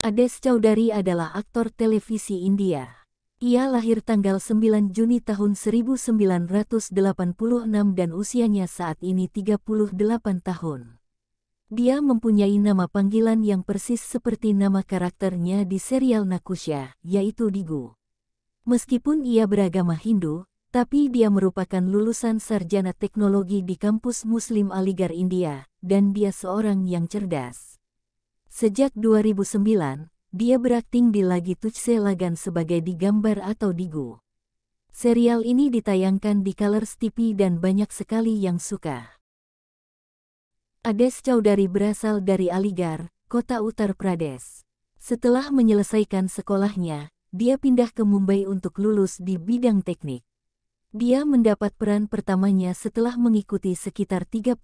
Ades Chaudhary adalah aktor televisi India. Ia lahir tanggal 9 Juni tahun 1986 dan usianya saat ini 38 tahun. Dia mempunyai nama panggilan yang persis seperti nama karakternya di serial Nakusha, yaitu Digu. Meskipun ia beragama Hindu, tapi dia merupakan lulusan sarjana teknologi di kampus Muslim Aligarh India, dan dia seorang yang cerdas. Sejak 2009, dia berakting di Lagi Tuchse Lagan sebagai digambar atau digu. Serial ini ditayangkan di color TV dan banyak sekali yang suka. Ades Chaudhary berasal dari Aligarh, kota Uttar Pradesh. Setelah menyelesaikan sekolahnya, dia pindah ke Mumbai untuk lulus di bidang teknik. Dia mendapat peran pertamanya setelah mengikuti sekitar 33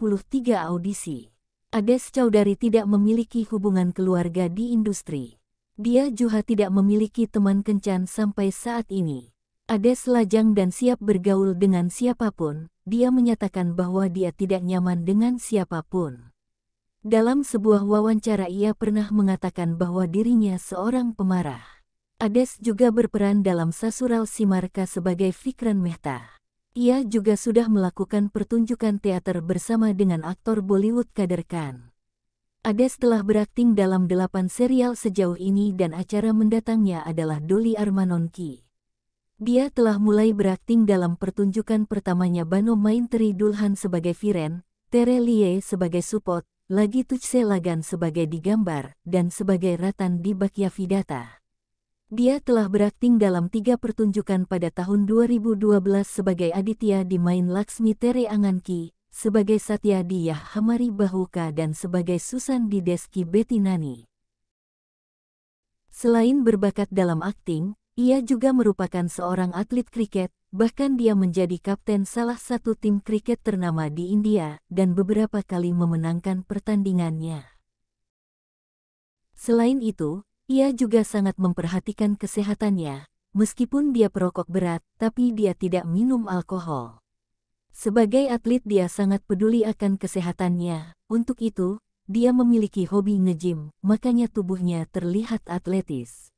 audisi. Ades Chaudhary tidak memiliki hubungan keluarga di industri. Dia juga tidak memiliki teman kencan sampai saat ini. Ades lajang dan siap bergaul dengan siapapun, dia menyatakan bahwa dia tidak nyaman dengan siapapun. Dalam sebuah wawancara ia pernah mengatakan bahwa dirinya seorang pemarah. Ades juga berperan dalam Sasural Simarka sebagai Fikran Mehta. Ia juga sudah melakukan pertunjukan teater bersama dengan aktor Bollywood Kader Khan. Ades telah berakting dalam delapan serial sejauh ini dan acara mendatangnya adalah Doli Armanonki. Dia telah mulai berakting dalam pertunjukan pertamanya Bano Maintri Dulhan sebagai Viren, Tere Lie sebagai Supot, lagi Tuchse Lagan sebagai Digambar, dan sebagai Ratan di Bakya Vidata. Dia telah berakting dalam tiga pertunjukan pada tahun 2012 sebagai Aditya di Main Laksmi Tere Anganki, sebagai Satya di Yah Hamari Bahuka dan sebagai Susan di Deski Betinani. Selain berbakat dalam akting, ia juga merupakan seorang atlet kriket, bahkan dia menjadi kapten salah satu tim kriket ternama di India dan beberapa kali memenangkan pertandingannya. Selain itu, ia juga sangat memperhatikan kesehatannya, meskipun dia perokok berat, tapi dia tidak minum alkohol. Sebagai atlet dia sangat peduli akan kesehatannya, untuk itu, dia memiliki hobi ngejim, makanya tubuhnya terlihat atletis.